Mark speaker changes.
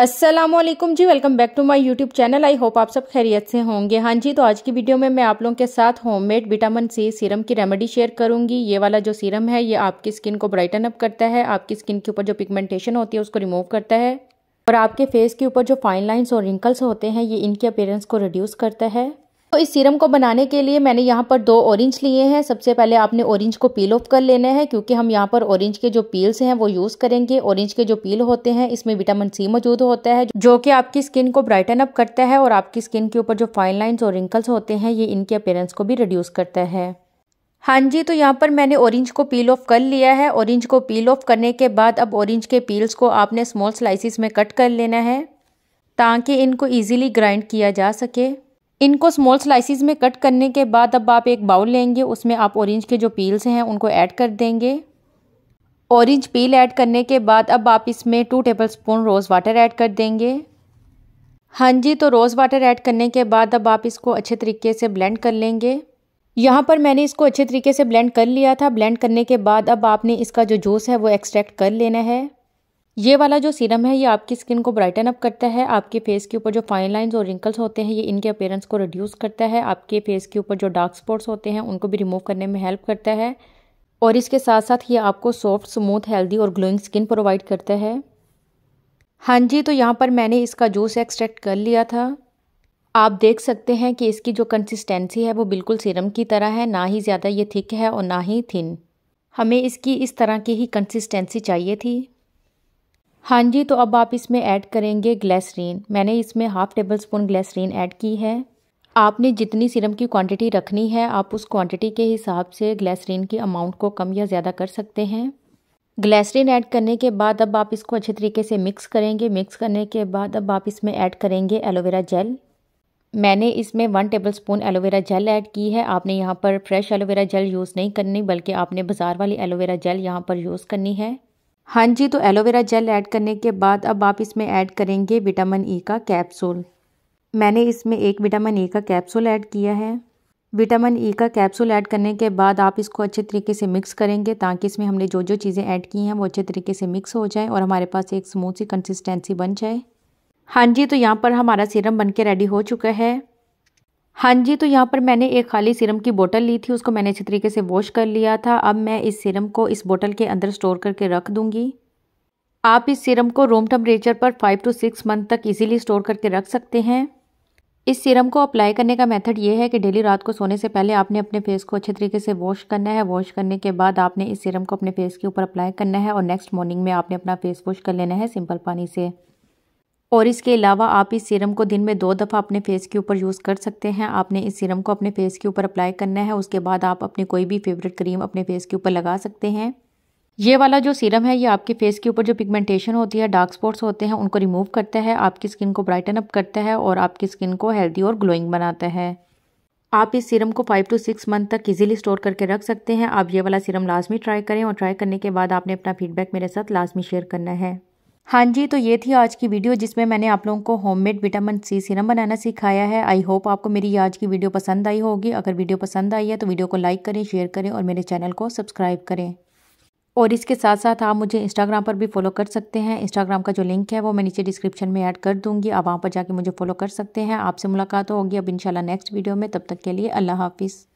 Speaker 1: Aslam ji welcome back to my YouTube channel I hope आप सब खैरियत से होंगे हाँ जी तो आज की वीडियो में मैं आप लोगों के साथ होममेड विटामिन सी सीरम की रेमेडी शेयर करूंगी ये वाला जो सीरम है ये आपकी स्किन को ब्राइटन अप करता है आपकी स्किन के ऊपर जो पिगमेंटेशन होती है उसको रिमूव करता है और आपके फेस के ऊपर जो फाइन लाइन्स और रिंकल्स होते हैं ये इनकी अपेयरेंस को रिड्यूस करता है तो इस सीरम को बनाने के लिए मैंने यहाँ पर दो ऑरेंज लिए हैं सबसे पहले आपने ऑरेंज को पील ऑफ कर लेना है क्योंकि हम यहाँ पर ऑरेंज के जो पील्स हैं वो यूज़ करेंगे ऑरेंज के जो पील होते हैं इसमें विटामिन सी मौजूद होता है जो कि आपकी स्किन को ब्राइटन अप करता है और आपकी स्किन के ऊपर जो फाइन लाइन्स और रिंकल्स होते हैं ये इनके अपेयरेंस को भी रिड्यूस करता है हाँ जी तो यहाँ पर मैंने ऑरेंज को पील ऑफ कर लिया है ऑरेंज को पील ऑफ करने के बाद अब ऑरेंज के पील्स को आपने स्मॉल स्लाइसिस में कट कर लेना है ताकि इनको ईजिली ग्राइंड किया जा सके इनको स्मॉल स्लाइसिस में कट करने के बाद अब आप एक बाउल लेंगे उसमें आप ऑरेंज के जो पील्स हैं उनको ऐड कर देंगे ऑरेंज पील ऐड करने के बाद अब आप इसमें two tablespoon rose water add कर देंगे हाँ जी तो रोज़ वाटर ऐड करने के बाद अब आप इसको अच्छे तरीके से ब्लेंड कर लेंगे यहाँ पर मैंने इसको अच्छे तरीके से ब्लेंड कर लिया था ब्लेंड करने के बाद अब आपने इसका जो जूस है वो एक्सट्रैक्ट कर लेना है ये वाला जो सीरम है ये आपकी स्किन को ब्राइटन अप करता है आपके फेस के ऊपर जो फाइन लाइंस और रिंकल्स होते हैं ये इनके अपेयरेंस को रिड्यूस करता है आपके फेस के ऊपर जो डार्क स्पॉट्स होते हैं उनको भी रिमूव करने में हेल्प करता है और इसके साथ साथ ये आपको सॉफ्ट स्मूथ हेल्दी और ग्लोइंग स्किन प्रोवाइड करता है हाँ जी तो यहाँ पर मैंने इसका जूस एक्सट्रैक्ट कर लिया था आप देख सकते हैं कि इसकी जो कंसिस्टेंसी है वो बिल्कुल सीरम की तरह है ना ही ज़्यादा ये थिक है और ना ही थिन हमें इसकी इस तरह की ही कंसिस्टेंसी चाहिए थी हाँ जी तो अब आप इसमें ऐड करेंगे ग्लेसरीन मैंने इसमें half tablespoon glycerine add की है आपने जितनी सिरम की क्वांटिटी रखनी है आप उस क्वांटिटी के हिसाब से ग्लेसरीन की अमाउंट को कम या ज़्यादा कर सकते हैं ग्लेसरीन ऐड करने के बाद अब आप इसको अच्छे तरीके से मिक्स करेंगे मिक्स करने के बाद अब आप इसमें ऐड करेंगे एलोवेरा जेल मैंने इसमें one tablespoon aloe vera gel add की है आपने यहाँ पर फ्रेश एलोवेरा जेल यूज़ नहीं करनी बल्कि आपने बाज़ार वाली एलोवेरा जेल यहाँ पर यूज़ करनी है हाँ जी तो एलोवेरा जेल ऐड करने के बाद अब आप इसमें ऐड करेंगे विटामिन ई e का कैप्सूल मैंने इसमें एक विटामिन ई e का कैप्सूल ऐड किया है विटामिन ई e का कैप्सूल ऐड करने के बाद आप इसको अच्छे तरीके से मिक्स करेंगे ताकि इसमें हमने जो जो चीज़ें ऐड की हैं वो अच्छे तरीके से मिक्स हो जाएँ और हमारे पास एक स्मूथ सी कंसिस्टेंसी बन जाए हाँ जी तो यहाँ पर हमारा सीरम बन के रेडी हो चुका है हाँ जी तो यहाँ पर मैंने एक खाली सीरम की बोतल ली थी उसको मैंने अच्छी तरीके से वॉश कर लिया था अब मैं इस सीरम को इस बोतल के अंदर स्टोर करके रख दूँगी आप इस सीरम को रूम टेम्परेचर पर फाइव टू सिक्स मंथ तक इजीली स्टोर करके रख सकते हैं इस सीरम को अप्लाई करने का मेथड ये है कि डेली रात को सोने से पहले आपने अपने फेस को अच्छे तरीके से वॉश करना है वॉश करने के बाद आपने इस सीरम को अपने फेस के ऊपर अप्लाई करना है और नेक्स्ट मॉर्निंग में आपने अपना फेस वॉश कर लेना है सिंपल पानी से और इसके अलावा आप इस सीरम को दिन में दो दफ़ा अपने फेस के ऊपर यूज़ कर सकते हैं आपने इस सीरम को अपने फेस के ऊपर अप्लाई करना है उसके बाद आप अपनी कोई भी फेवरेट क्रीम अपने फेस के ऊपर लगा सकते हैं ये वाला जो सीरम है ये आपके फेस के ऊपर जो पिगमेंटेशन होती है डार्क स्पॉट्स होते हैं उनको रिमूव करता है आपकी स्किन को ब्राइटन अप करता है और आपकी स्किन को हेल्दी और ग्लोइंग बनाता है आप इस सीरम को फाइव टू सिक्स मंथ तक इजीली स्टोर करके रख सकते हैं आप ये वाला सीरम लाजमी ट्राई करें और ट्राई करने के बाद आपने अपना फीडबैक मेरे साथ लाजमी शेयर करना है हाँ जी तो ये थी आज की वीडियो जिसमें मैंने आप लोगों को होममेड विटामिन सी सीरम बनाना सिखाया है आई होप आपको मेरी आज की वीडियो पसंद आई होगी अगर वीडियो पसंद आई है तो वीडियो को लाइक करें शेयर करें और मेरे चैनल को सब्सक्राइब करें और इसके साथ साथ आप मुझे इंस्टाग्राम पर भी फॉलो कर सकते हैं इंस्टाग्राम का जो लिंक है वो मैं नीचे डिस्क्रिप्शन में ऐड कर दूंगी आप वहाँ पर जाके मुझे फॉलो कर सकते हैं आपसे मुलाकात होगी अब इंशाल्लाह नेक्स्ट वीडियो में तब तक के लिए अल्लाह हाफिज़